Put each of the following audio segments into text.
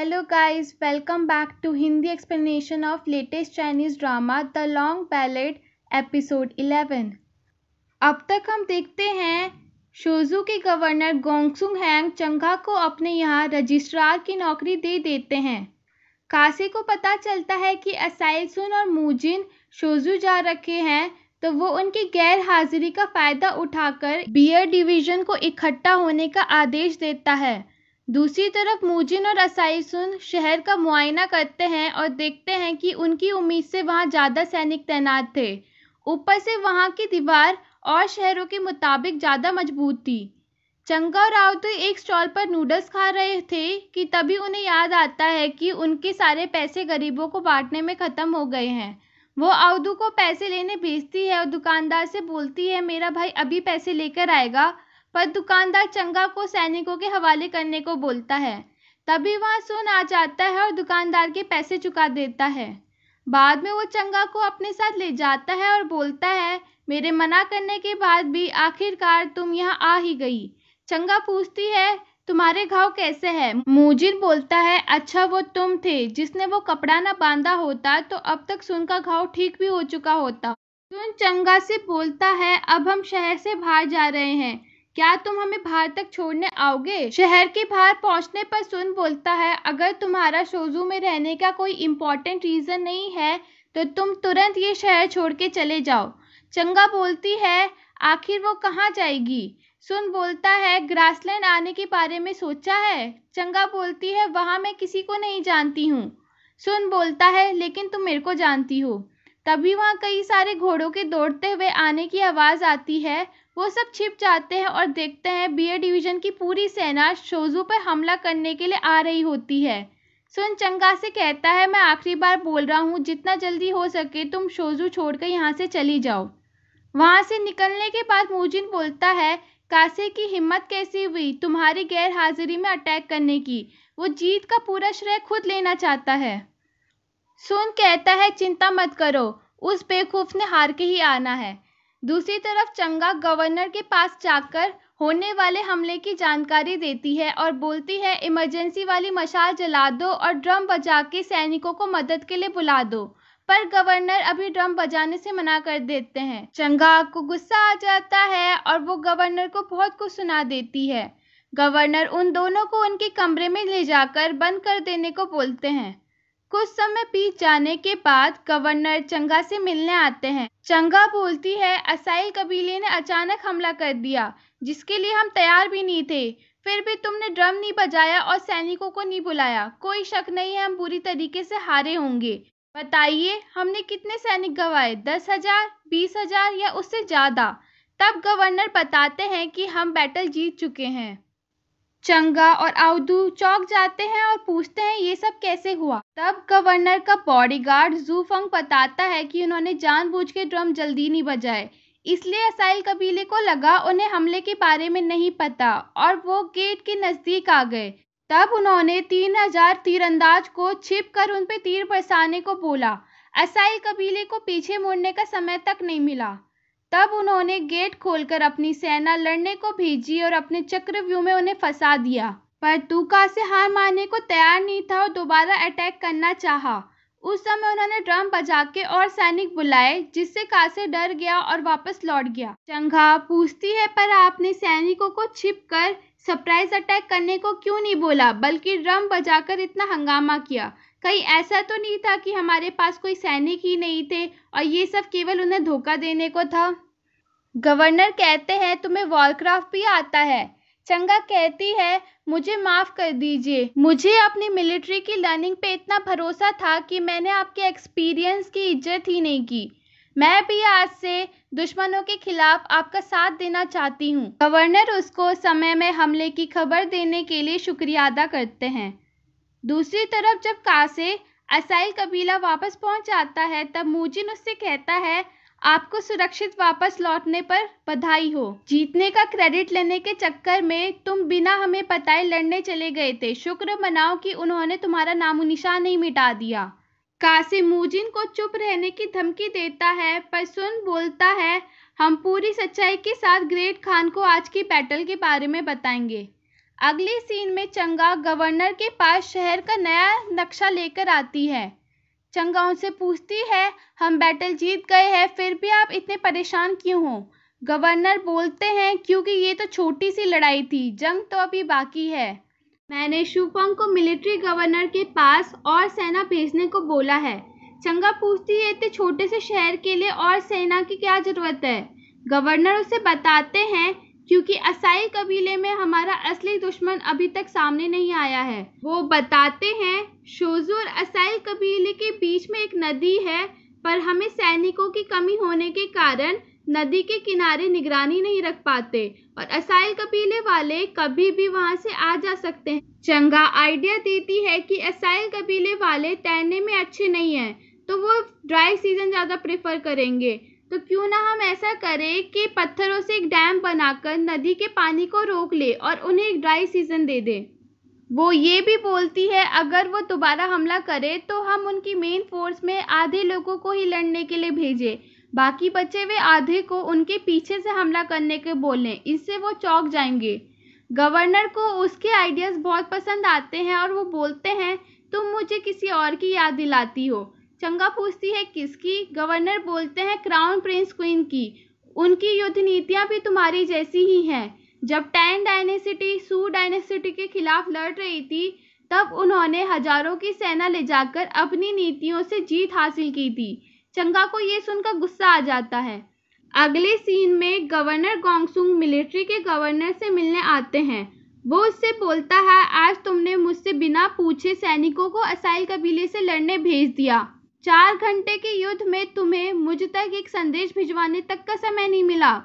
Hello guys welcome back to Hindi explanation of latest Chinese drama the long ballad episode eleven अब तक हम देखते हैं शोजू के गवर्नर गोंगसुंग हैंग चंगा को अपने यहाँ रजिस्ट्रार की नौकरी दे देते हैं कासे को पता चलता है कि सुन और मूजिन शोजू जा रखे हैं तो वो उनकी गैर हाजिरी का फायदा उठाकर बियर डिवीजन को इकट्ठा होने का आदेश देता है दूसरी तरफ मूजिन और सुन शहर का मुआयना करते हैं और देखते हैं कि उनकी उम्मीद से वहाँ ज़्यादा सैनिक तैनात थे ऊपर से वहाँ की दीवार और शहरों के मुताबिक ज़्यादा मजबूत थी चंगा और रावत एक स्टॉल पर नूडल्स खा रहे थे कि तभी उन्हें याद आता है कि उनके सारे पैसे गरीबों को बांटने में ख़त्म हो गए हैं वो अवधू को पैसे लेने भेजती है और दुकानदार से बोलती है मेरा भाई अभी पैसे लेकर आएगा पर दुकानदार चंगा को सैनिकों के हवाले करने को बोलता है तभी वहाँ सुन आ जाता है और दुकानदार के पैसे चुका देता है बाद में वो चंगा को अपने साथ ले जाता है और बोलता है मेरे मना करने के बाद भी आखिरकार तुम यहाँ आ ही गई चंगा पूछती है तुम्हारे घाव कैसे है मुजिर बोलता है अच्छा वो तुम थे जिसने वो कपड़ा ना बांधा होता तो अब तक सुन का घाव ठीक भी हो चुका होता सुन चंगा से बोलता है अब हम शहर से बाहर जा रहे हैं क्या तुम हमें बाहर तक छोड़ने आओगे शहर के बाहर पहुंचने पर सुन बोलता है अगर तुम्हारा शोजू में रहने का कोई इम्पोर्टेंट रीज़न नहीं है तो तुम तुरंत ये शहर छोड़ के चले जाओ चंगा बोलती है आखिर वो कहाँ जाएगी सुन बोलता है ग्रासलैंड आने के बारे में सोचा है चंगा बोलती है वहाँ मैं किसी को नहीं जानती हूँ सुन बोलता है लेकिन तुम मेरे को जानती हो तभी वहाँ कई सारे घोड़ों के दौड़ते हुए आने की आवाज़ आती है वो सब छिप जाते हैं और देखते हैं बी डिवीज़न की पूरी सेना शोजू पर हमला करने के लिए आ रही होती है सुन चंगा से कहता है मैं आखिरी बार बोल रहा हूँ जितना जल्दी हो सके तुम शोजू छोड़कर यहाँ से चली जाओ वहाँ से निकलने के बाद मोजिन बोलता है कासे की हिम्मत कैसी हुई तुम्हारी गैर हाजिरी में अटैक करने की वो जीत का पूरा श्रेय खुद लेना चाहता है सुन कहता है चिंता मत करो उस बेखूफ ने हार के ही आना है दूसरी तरफ चंगा गवर्नर के पास जाकर होने वाले हमले की जानकारी देती है और बोलती है इमरजेंसी वाली मशाल जला दो और ड्रम बजा के सैनिकों को मदद के लिए बुला दो पर गवर्नर अभी ड्रम बजाने से मना कर देते हैं चंगा को गुस्सा आ जाता है और वो गवर्नर को बहुत कुछ सुना देती है गवर्नर उन दोनों को उनके कमरे में ले जाकर बंद कर देने को बोलते हैं कुछ समय बीत जाने के बाद गवर्नर चंगा से मिलने आते हैं चंगा बोलती है असाई कबीले ने अचानक हमला कर दिया जिसके लिए हम तैयार भी नहीं थे फिर भी तुमने ड्रम नहीं बजाया और सैनिकों को नहीं बुलाया कोई शक नहीं है हम बुरी तरीके से हारे होंगे बताइए हमने कितने सैनिक गंवाए दस हजार बीस हजार या उससे ज़्यादा तब गवर्नर बताते हैं कि हम बैटल जीत चुके हैं चंगा और आउदू चौक जाते हैं और पूछते हैं ये सब कैसे हुआ तब गवर्नर का बॉडीगार्ड जूफंग बताता है कि उन्होंने जानबूझ के ड्रम जल्दी नहीं बजाए इसलिए असाइल कबीले को लगा उन्हें हमले के बारे में नहीं पता और वो गेट के नज़दीक आ गए तब उन्होंने तीन हजार तीरंदाज को छिप कर उन पर तीर बरसाने को बोला असाइल कबीले को पीछे मुड़ने का समय तक नहीं मिला तब उन्होंने गेट खोलकर अपनी सेना लड़ने को भेजी और अपने चक्रव्यूह में उन्हें फंसा दिया पर तूका से हार मानने को तैयार नहीं था और दोबारा अटैक करना चाहा। उस समय उन्होंने ड्रम बजा के और सैनिक बुलाए जिससे कासे डर गया और वापस लौट गया चंघा पूछती है पर आपने सैनिकों को छिप कर सरप्राइज अटैक करने को क्यों नहीं बोला बल्कि ड्रम बजाकर इतना हंगामा किया कहीं ऐसा तो नहीं था कि हमारे पास कोई सैनिक ही नहीं थे और ये सब केवल उन्हें धोखा देने को था गवर्नर कहते हैं तुम्हें वॉरक्राफ्ट भी आता है चंगा कहती है मुझे माफ़ कर दीजिए मुझे अपनी मिलिट्री की लर्निंग पे इतना भरोसा था कि मैंने आपके एक्सपीरियंस की इज्जत ही नहीं की मैं भी आज से दुश्मनों के खिलाफ आपका साथ देना चाहती हूँ गवर्नर उसको समय में हमले की खबर देने के लिए शुक्रिया अदा करते हैं दूसरी तरफ जब कासे असाइल कबीला वापस पहुंच जाता है तब मूजिन उससे कहता है आपको सुरक्षित वापस लौटने पर बधाई हो जीतने का क्रेडिट लेने के चक्कर में तुम बिना हमें बताए लड़ने चले गए थे शुक्र मनाओ कि उन्होंने तुम्हारा नामो निशान नहीं मिटा दिया कासिम मुजिन को चुप रहने की धमकी देता है पर सुन बोलता है हम पूरी सच्चाई के साथ ग्रेट खान को आज की बैटल के बारे में बताएंगे अगले सीन में चंगा गवर्नर के पास शहर का नया नक्शा लेकर आती है चंगा उनसे पूछती है हम बैटल जीत गए हैं फिर भी आप इतने परेशान क्यों हो गवर्नर बोलते हैं क्योंकि ये तो छोटी सी लड़ाई थी जंग तो अभी बाकी है मैंने शुपंग को मिलिट्री गवर्नर के पास और सेना भेजने को बोला है चंगा पूछती है इतने छोटे से शहर के लिए और सेना की क्या ज़रूरत है गवर्नर उसे बताते हैं क्योंकि असाई कबीले में हमारा असली दुश्मन अभी तक सामने नहीं आया है वो बताते हैं शोजो और असाइल कबीले के बीच में एक नदी है पर हमें सैनिकों की कमी होने के कारण नदी के किनारे निगरानी नहीं रख पाते और असाइल कबीले वाले कभी भी वहां से आ जा सकते हैं चंगा आइडिया देती है कि असाइल कबीले वाले तैरने में अच्छे नहीं हैं तो वो ड्राई सीजन ज़्यादा प्रेफर करेंगे तो क्यों ना हम ऐसा करें कि पत्थरों से एक डैम बनाकर नदी के पानी को रोक ले और उन्हें एक ड्राई सीजन दे दें वो ये भी बोलती है अगर वो दोबारा हमला करे तो हम उनकी मेन फ़ोर्स में आधे लोगों को ही लड़ने के लिए भेजें बाकी बचे हुए आधे को उनके पीछे से हमला करने के बोलें इससे वो चौक जाएंगे गवर्नर को उसके आइडियाज़ बहुत पसंद आते हैं और वो बोलते हैं तुम मुझे किसी और की याद दिलाती हो चंगा पूछती है किसकी गवर्नर बोलते हैं क्राउन प्रिंस क्वीन की उनकी युद्ध नीतियाँ भी तुम्हारी जैसी ही हैं जब टैन डायनेसिटी सू डायनेसिटी के खिलाफ लड़ रही थी तब उन्होंने हजारों की सेना ले जाकर अपनी नीतियों से जीत हासिल की थी चंगा को यह सुनकर गुस्सा आ जाता है अगले सीन में गवर्नर गोंगसुंग मिलिट्री के गवर्नर से मिलने आते हैं वो उससे बोलता है आज तुमने मुझसे बिना पूछे सैनिकों को असाइल कबीले से लड़ने भेज दिया चार घंटे के युद्ध में तुम्हें मुझ तक एक संदेश भिजवाने तक का समय नहीं मिला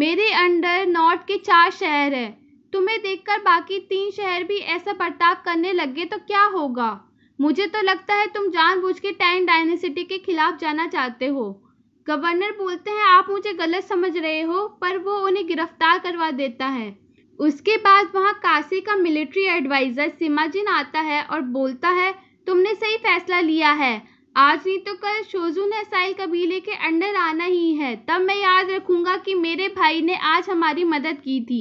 मेरे अंडर नॉर्थ के चार शहर हैं तुम्हें देखकर बाकी तीन शहर भी ऐसा बर्ताव करने लगे तो क्या होगा मुझे तो लगता है तुम जानबूझ के टैन डायनेसिटी के खिलाफ जाना चाहते हो गवर्नर बोलते हैं आप मुझे गलत समझ रहे हो पर वो उन्हें गिरफ्तार करवा देता है उसके बाद वहाँ काशी का मिलिट्री एडवाइज़र सिमाजिन आता है और बोलता है तुमने सही फैसला लिया है आज नहीं तो कल ने साइल कबीले के अंडर आना ही है तब मैं याद रखूंगा कि मेरे भाई ने आज हमारी मदद की थी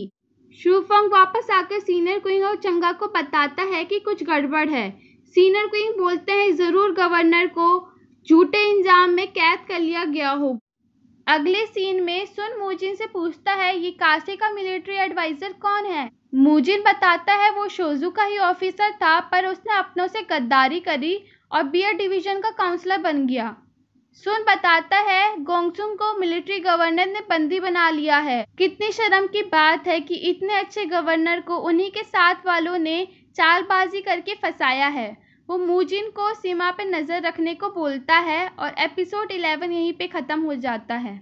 शूफोंग वापस आकर सीनियर क्विंग और चंगा को बताता है कि कुछ गड़बड़ है सीनियर क्विंग बोलते हैं ज़रूर गवर्नर को झूठे इंजाम में कैद कर लिया गया हो अगले सीन में सुन मोजिन से पूछता है ये कासे का मिलिट्री एडवाइजर कौन है मोजिन बताता है वो शोजू का ही ऑफिसर था पर उसने अपनों से गद्दारी करी और बियर डिवीजन का काउंसलर बन गया सुन बताता है गोंगसुंग को मिलिट्री गवर्नर ने बंदी बना लिया है कितनी शर्म की बात है कि इतने अच्छे गवर्नर को उन्हीं के साथ वालों ने चालबाजी करके फंसाया है वो मूजिन को सीमा पर नज़र रखने को बोलता है और एपिसोड 11 यहीं पे ख़त्म हो जाता है